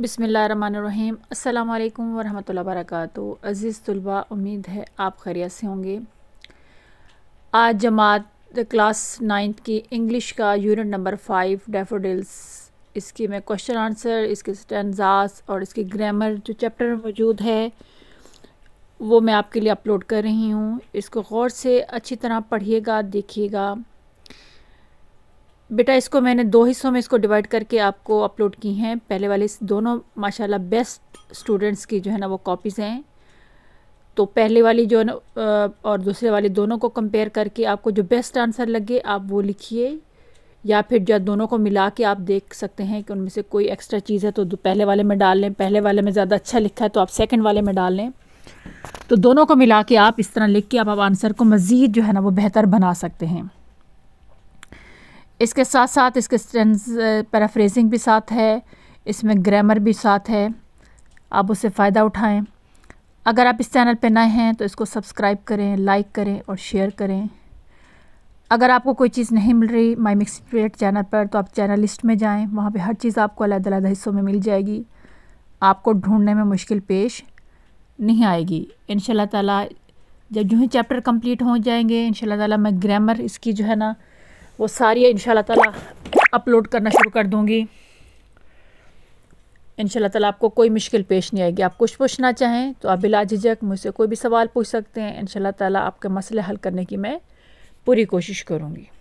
बसमीम् अल्लाम वरम् वर्क अज़ीज़ तलबा उम्मीद है आप खैरियत से होंगे आज जमात क्लास नाइन्थ की इंग्लिश का यूनिट नंबर फ़ाइव डेफोडिल्स इसकी मैं क्वेश्चन आंसर इसके स्टनजास और इसकी ग्रामर जो चैप्टर मौजूद है वो मैं आपके लिए अपलोड कर रही हूँ इसको गौर से अच्छी तरह पढ़िएगा देखिएगा बेटा इसको मैंने दो हिस्सों में इसको डिवाइड करके आपको अपलोड की हैं पहले वाले दोनों माशाल्लाह बेस्ट स्टूडेंट्स की जो है ना वो कॉपीज़ हैं तो पहले वाली जो है ना और दूसरे वाले दोनों को कंपेयर करके आपको जो बेस्ट आंसर लगे आप वो लिखिए या फिर जो दोनों को मिला के आप देख सकते हैं कि उनमें से कोई एक्स्ट्रा चीज़ है तो पहले वाले में डाल लें पहले वाले में ज़्यादा अच्छा लिखा है तो आप सेकेंड वाले में डाल लें तो दोनों को मिला के आप इस तरह लिख के आप, आप आंसर को मज़ीद जो है ना वो बेहतर बना सकते हैं इसके साथ साथ इसके पैराफ्रेजिंग भी साथ है इसमें ग्रामर भी साथ है आप उससे फ़ायदा उठाएं अगर आप इस चैनल पर नए हैं तो इसको सब्सक्राइब करें लाइक करें और शेयर करें अगर आपको कोई चीज़ नहीं मिल रही माई मिक्स चैनल पर तो आप चैनल लिस्ट में जाएं वहाँ पे हर चीज़ आपको अलग अलग हिस्सों में मिल जाएगी आपको ढूंढने में मुश्किल पेश नहीं आएगी इन ताला जब जो ही चैप्टर कंप्लीट हो जाएंगे इन ताला मैं ग्रामर इसकी जो है ना वो सारी इन तला अपलोड करना शुरू कर दूँगी इन ताला आपको कोई मुश्किल पेश नहीं आएगी आप कुछ पूछना चाहें तो आप बिला झिझक मुझसे कोई भी सवाल पूछ सकते हैं इन ताला आपके मसले हल करने की मैं पूरी कोशिश करूँगी